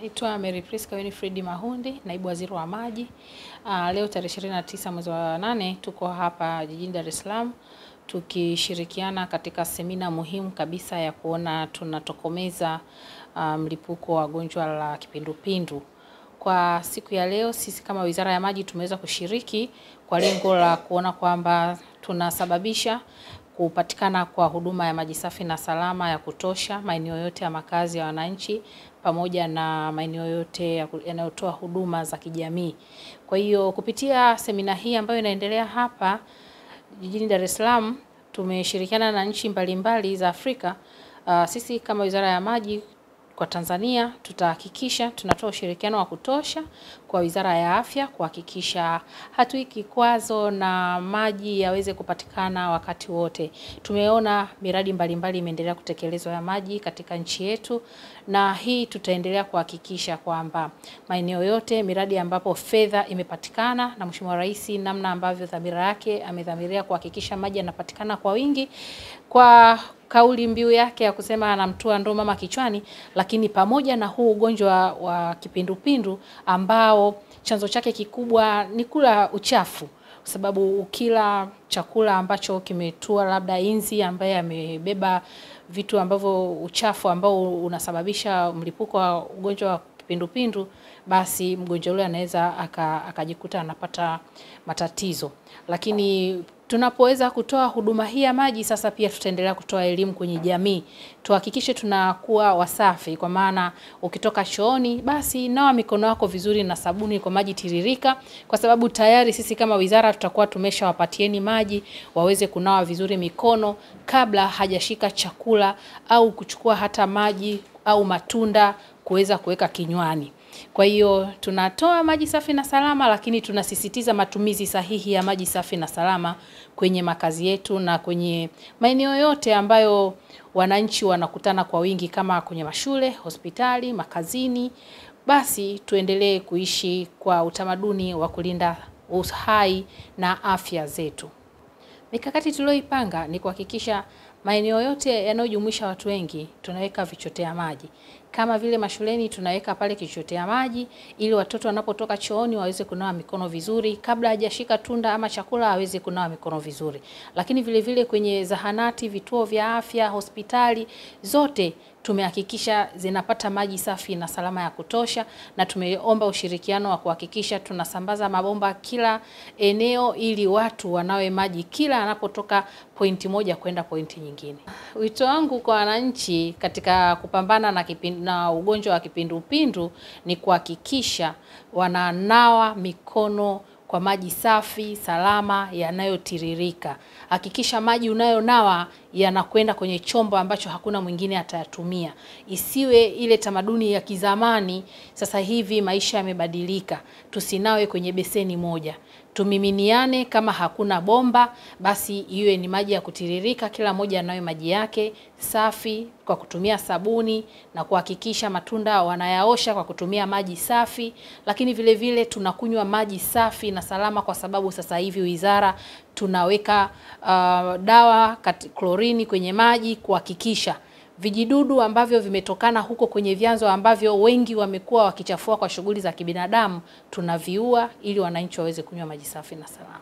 Naitwa Mary Priska winfred Mahundi, naibu waziri wa maji. Uh, leo tarehe 29 mwezi wa 8 tuko hapa jijini Dar es Salaam tukishirikiana katika semina muhimu kabisa ya kuona tunatokomeza ah, mlipuko um, wa gonjwa la kipindupindu. Kwa siku ya leo sisi kama Wizara ya Maji tumeweza kushiriki kwa lengo la kuona kwamba tunasababisha kupatikana kwa huduma ya maji safi na salama ya kutosha maeneo yote ya makazi ya wananchi pamoja na maeneo yote yanayotoa huduma za kijamii. Kwa hiyo kupitia semina hii ambayo inaendelea hapa jijini Dar es Salaam tumeshirikiana na nchi mbalimbali za Afrika. Uh, sisi kama Wizara ya Maji kwa Tanzania tutahakikisha tunatoa ushirikiano wa kutosha kwa Wizara ya Afya kuhakikisha hatui kikwazo na maji yaweze kupatikana wakati wote. Tumeona miradi mbalimbali imeendelea kutekelezwa ya maji katika nchi yetu, na hii tutaendelea kuhakikisha kwamba maeneo yote miradi ambapo fedha imepatikana na Mheshimiwa Rais, namna ambavyo dhamira yake amedhamiria kuhakikisha maji yanapatikana kwa wingi kwa kauli mbiu yake ya kusema anamtua ndoo mama kichwani, lakini pamoja na huu ugonjwa wa kipindupindu ambao chanzo chake kikubwa ni kula uchafu kwa sababu ukila chakula ambacho kimetua labda inzi ambaye amebeba vitu ambavyo uchafu ambao unasababisha mlipuko wa ugonjwa kipindupindu, basi mgonjwa yule anaweza akajikuta anapata matatizo. Lakini tunapoweza kutoa huduma hii ya maji, sasa pia tutaendelea kutoa elimu kwenye jamii. Tuhakikishe tunakuwa wasafi, kwa maana ukitoka chooni, basi nawa mikono yako vizuri na sabuni kwa maji tiririka, kwa sababu tayari sisi kama wizara tutakuwa tumeshawapatieni maji waweze kunawa vizuri mikono kabla hajashika chakula au kuchukua hata maji au matunda kuweza kuweka kinywani. Kwa hiyo tunatoa maji safi na salama, lakini tunasisitiza matumizi sahihi ya maji safi na salama kwenye makazi yetu na kwenye maeneo yote ambayo wananchi wanakutana kwa wingi, kama kwenye mashule, hospitali, makazini. Basi tuendelee kuishi kwa utamaduni wa kulinda uhai na afya zetu. Mikakati tuliyoipanga ni kuhakikisha Maeneo yote yanayojumuisha watu wengi tunaweka vichotea maji, kama vile mashuleni tunaweka pale kichotea maji ili watoto wanapotoka chooni waweze kunawa mikono vizuri, kabla hajashika tunda ama chakula aweze kunawa mikono vizuri. Lakini vile vile kwenye zahanati, vituo vya afya, hospitali zote tumehakikisha zinapata maji safi na salama ya kutosha, na tumeomba ushirikiano wa kuhakikisha tunasambaza mabomba kila eneo ili watu wanawe maji kila anapotoka pointi moja kwenda pointi nyingine nyingine. Wito wangu kwa wananchi katika kupambana na, kipindu, na ugonjwa wa kipindupindu ni kuhakikisha wananawa mikono kwa maji safi salama yanayotiririka. Hakikisha maji unayonawa yanakwenda kwenye chombo ambacho hakuna mwingine atayatumia. Isiwe ile tamaduni ya kizamani. Sasa hivi maisha yamebadilika, tusinawe kwenye beseni moja, tumiminiane. Kama hakuna bomba, basi iwe ni maji ya kutiririka, kila mmoja anayo maji yake safi kwa kutumia sabuni na kuhakikisha matunda wanayaosha kwa kutumia maji safi. Lakini vile vile tunakunywa maji safi na salama, kwa sababu sasa hivi wizara tunaweka uh, dawa klorini kwenye maji kuhakikisha vijidudu ambavyo vimetokana huko kwenye vyanzo ambavyo wengi wamekuwa wakichafua kwa shughuli za kibinadamu, tunaviua ili wananchi waweze kunywa maji safi na salama.